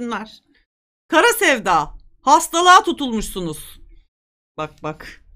görsünler. Kara sevda. Hastalığa tutulmuşsunuz. Bak bak.